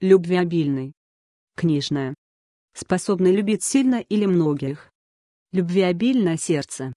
любвеобильный. Книжная. Способный любить сильно или многих. Любвеобильное сердце.